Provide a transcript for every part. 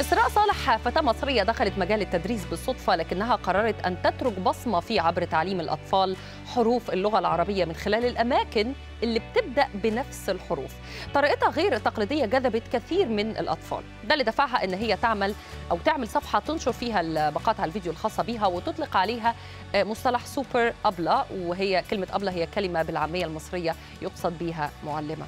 إسراء صالح فتاة مصرية دخلت مجال التدريس بالصدفة لكنها قررت أن تترك بصمة فيه عبر تعليم الأطفال حروف اللغة العربية من خلال الأماكن اللي بتبدأ بنفس الحروف طريقتها غير تقليدية جذبت كثير من الأطفال ده اللي دفعها أن هي تعمل أو تعمل صفحة تنشر فيها مقاطع الفيديو الخاصة بيها وتطلق عليها آه، مصطلح سوبر أبلة وهي كلمة أبلة هي كلمة بالعامية المصرية يقصد بها معلمة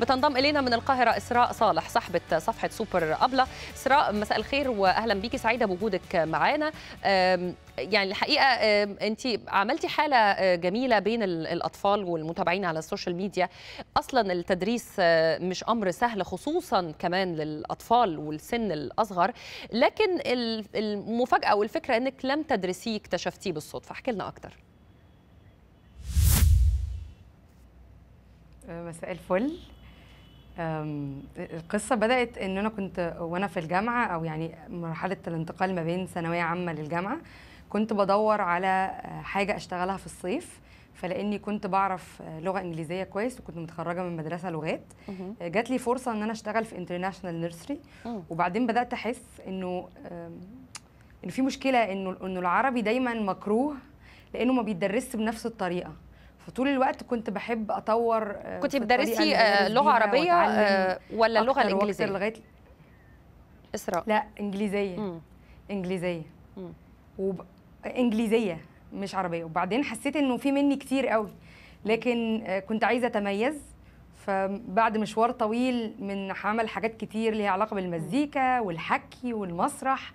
بتنضم الينا من القاهره اسراء صالح صاحبه صفحه سوبر ابله اسراء مساء الخير واهلا بيكي سعيده بوجودك معانا يعني الحقيقه انت عملتي حاله آه، جميله بين الاطفال والمتابعين على السوشيال ميديا اصلا التدريس آه، مش امر سهل خصوصا كمان للاطفال والسن الاصغر لكن المفاجاه والفكره انك لم تدرسيه اكتشفتيه بالصدفه احكي لنا اكتر مساء الفل القصه بدات ان انا كنت وانا في الجامعه او يعني مرحله الانتقال ما بين ثانويه عامه للجامعه كنت بدور على حاجه اشتغلها في الصيف فلاني كنت بعرف لغه انجليزيه كويس وكنت متخرجه من مدرسه لغات جات لي فرصه ان انا اشتغل في انترناشونال نيرسري وبعدين بدات احس انه ان في مشكله انه انه العربي دايما مكروه لانه ما بيتدرسش بنفس الطريقه فطول الوقت كنت بحب اطور آه، كنت بتدرسي آه، لغه عربيه آه، ولا اللغه الانجليزيه لغايه اسراء لا انجليزيه مم. انجليزيه وب... انجليزيه مش عربيه وبعدين حسيت انه في مني كتير قوي لكن كنت عايزه اتميز فبعد مشوار طويل من عمل حاجات كتير ليها علاقه بالمزيكا والحكي والمسرح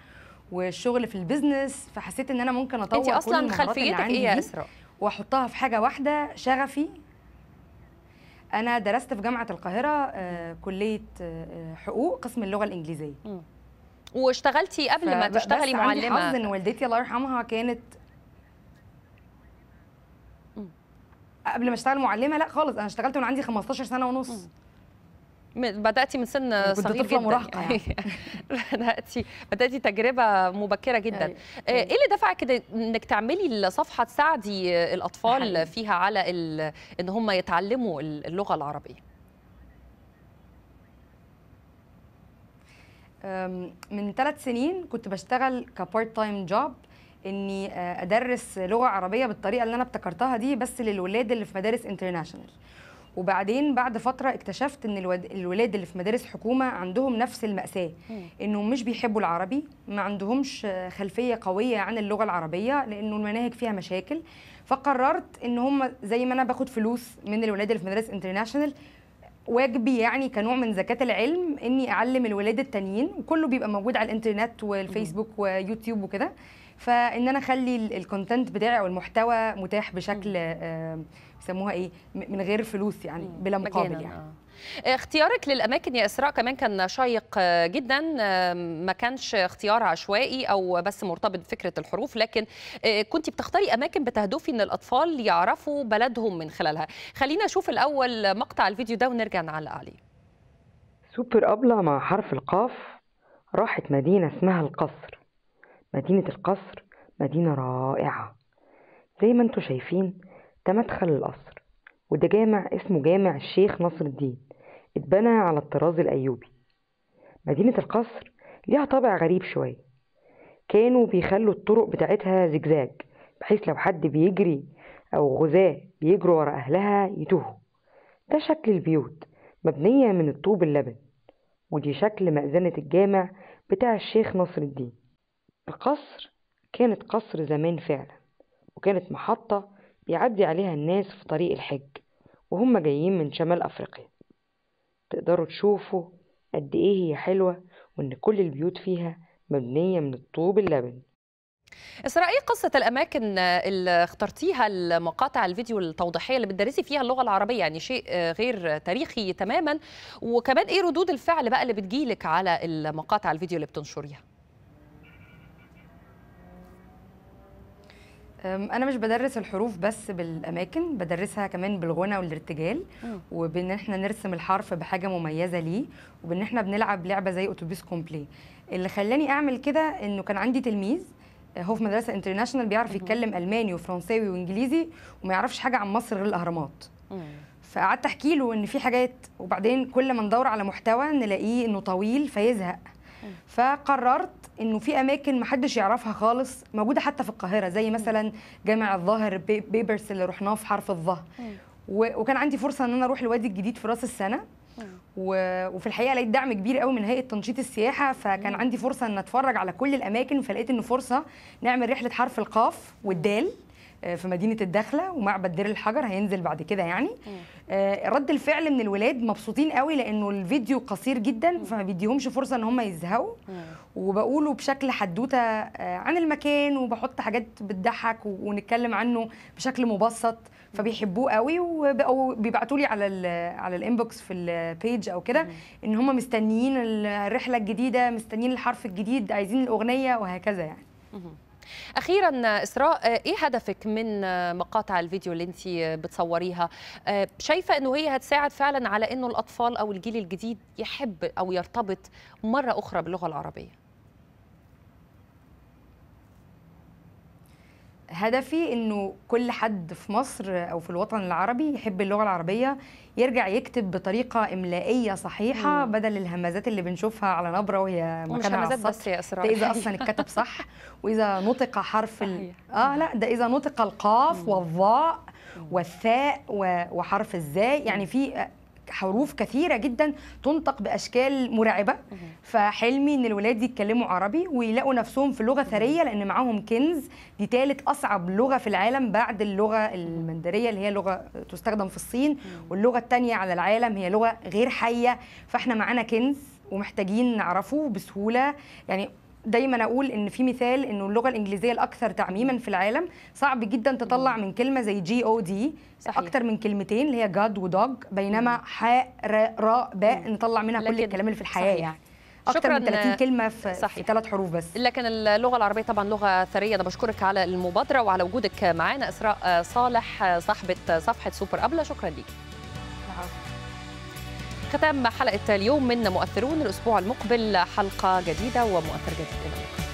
والشغل في البيزنس فحسيت ان انا ممكن اطور انت اصلا خلفيتك ايه يا اسراء واحطها في حاجه واحده شغفي انا درست في جامعه القاهره آه، كليه آه، آه، حقوق قسم اللغه الانجليزيه واشتغلتي قبل ما تشتغلي معلمه بس عندي ان والدتي الله يرحمها كانت قبل ما اشتغل معلمه لا خالص انا اشتغلت وانا عندي 15 سنه ونص م. بداتي من سن يعني صغير جدا مراهقه يعني. بداتي بداتي تجربه مبكره جدا أيوة. آه، أيوة. ايه اللي دفعك كده انك تعملي الصفحه تساعدي الاطفال حقيقي. فيها على ان هم يتعلموا اللغه العربيه من ثلاث سنين كنت بشتغل كبارت تايم جوب اني آه، ادرس لغه عربيه بالطريقه اللي انا ابتكرتها دي بس للولاد اللي في مدارس انترناشونال وبعدين بعد فتره اكتشفت ان الولاد اللي في مدارس حكومه عندهم نفس الماساه انهم مش بيحبوا العربي ما عندهمش خلفيه قويه عن اللغه العربيه لانه المناهج فيها مشاكل فقررت ان هم زي ما انا باخد فلوس من الولاد اللي في مدارس انترناشونال واجبي يعني كنوع من زكاة العلم اني اعلم الولاد التانيين وكله بيبقى موجود على الانترنت والفيسبوك ويوتيوب وكده فان انا اخلي الكونتنت بتاعي او المحتوى متاح بشكل آه، بيسموها ايه من غير فلوس يعني بلا مقابل يعني آه. اختيارك للاماكن يا اسراء كمان كان شيق آه، جدا ما كانش اختيار عشوائي او بس مرتبط بفكره الحروف لكن كنت بتختاري اماكن بتهدفي ان الاطفال يعرفوا بلدهم من خلالها خلينا نشوف الاول مقطع الفيديو ده ونرجع نعلق عليه سوبر أبلة مع حرف القاف راحت مدينة اسمها القصر مدينة القصر مدينة رائعة زي ما انتوا شايفين ده مدخل القصر وده جامع اسمه جامع الشيخ نصر الدين اتبنى على الطراز الأيوبي مدينة القصر ليها طابع غريب شوية كانوا بيخلوا الطرق بتاعتها زجزاج بحيث لو حد بيجري أو غزاة بيجروا ورا أهلها يتوهوا ده شكل البيوت مبنية من الطوب اللبن ودي شكل مأذنة الجامع بتاع الشيخ نصر الدين القصر كانت قصر زمان فعلا وكانت محطة بيعدي عليها الناس في طريق الحج وهم جايين من شمال أفريقيا تقدروا تشوفوا قد إيه هي حلوة وإن كل البيوت فيها مبنية من الطوب اللبن إسرائيل قصة الأماكن اللي اخترتيها المقاطع الفيديو التوضيحية اللي بتدرسي فيها اللغة العربية يعني شيء غير تاريخي تماما وكمان إيه ردود الفعل بقى اللي بتجيلك على المقاطع الفيديو اللي بتنشريها انا مش بدرس الحروف بس بالاماكن بدرسها كمان بالغنى والارتجال وبان احنا نرسم الحرف بحاجه مميزه ليه وبان احنا بنلعب لعبه زي اتوبيس كومبلي اللي خلاني اعمل كده انه كان عندي تلميذ هو في مدرسه انترناشونال بيعرف يتكلم الماني وفرنساوي وانجليزي وما يعرفش حاجه عن مصر غير الاهرامات فقعدت احكي له ان في حاجات وبعدين كل ما ندور على محتوى نلاقيه انه طويل فيزهق فقررت انه في اماكن محدش يعرفها خالص موجوده حتى في القاهره زي مثلا جامع الظاهر بيبرس اللي رحناه في حرف الظه وكان عندي فرصه ان انا اروح الوادي الجديد في راس السنه وفي الحقيقه لقيت دعم كبير قوي من هيئه تنشيط السياحه فكان عندي فرصه ان اتفرج على كل الاماكن فلقيت انه فرصه نعمل رحله حرف القاف والدال آه، في مدينه الداخله ومعبد دير الحجر هينزل بعد كده يعني آه، رد الفعل من الولاد مبسوطين قوي لانه الفيديو قصير جدا فما بيديهمش فرصه ان هم يزهقوا وبقوله بشكل حدوته آه، عن المكان وبحط حاجات بتضحك ونتكلم عنه بشكل مبسط فبيحبوه قوي وبيبعتوا لي على الـ على الانبوكس في البيج او كده ان هم مستنيين الرحله الجديده مستنيين الحرف الجديد عايزين الاغنيه وهكذا يعني اخيرا اسراء آه، ايه هدفك من آه، مقاطع الفيديو اللي انت بتصوريها آه، شايفه انه هي هتساعد فعلا على انه الاطفال او الجيل الجديد يحب او يرتبط مره اخرى باللغه العربيه هدفي انه كل حد في مصر او في الوطن العربي يحب اللغه العربيه يرجع يكتب بطريقه املائيه صحيحه مم. بدل الهمزات اللي بنشوفها على نبره وهي مكانها مش همزات بس يا اسراء ده اذا اصلا اتكتب صح واذا نطق حرف ال... اه لا ده اذا نطق القاف والظاء والثاء وحرف الزاي يعني في حروف كثيره جدا تنطق باشكال مرعبه فحلمي ان الولاد يتكلموا عربي ويلاقوا نفسهم في لغه ثريه لان معاهم كنز دي ثالث اصعب لغه في العالم بعد اللغه المندريه اللي هي لغه تستخدم في الصين واللغه الثانيه على العالم هي لغه غير حيه فاحنا معانا كنز ومحتاجين نعرفه بسهوله يعني دايما اقول ان في مثال انه اللغه الانجليزيه الاكثر تعميما في العالم صعب جدا تطلع من كلمه زي جي او دي اكثر من كلمتين اللي هي جاد ودوج بينما حاء ر را باء نطلع منها كل الكلام اللي في الحياه صحيح. يعني أكثر من 30 آه، كلمه في, ثلاث حروف بس لكن اللغه العربيه طبعا لغه ثريه انا بشكرك على المبادره وعلى وجودك معانا اسراء آه، صالح آه، صاحبه صفحه سوبر ابله شكرا ليكي ختام حلقه اليوم من مؤثرون الاسبوع المقبل حلقه جديده ومؤثر جديد الى اللقاء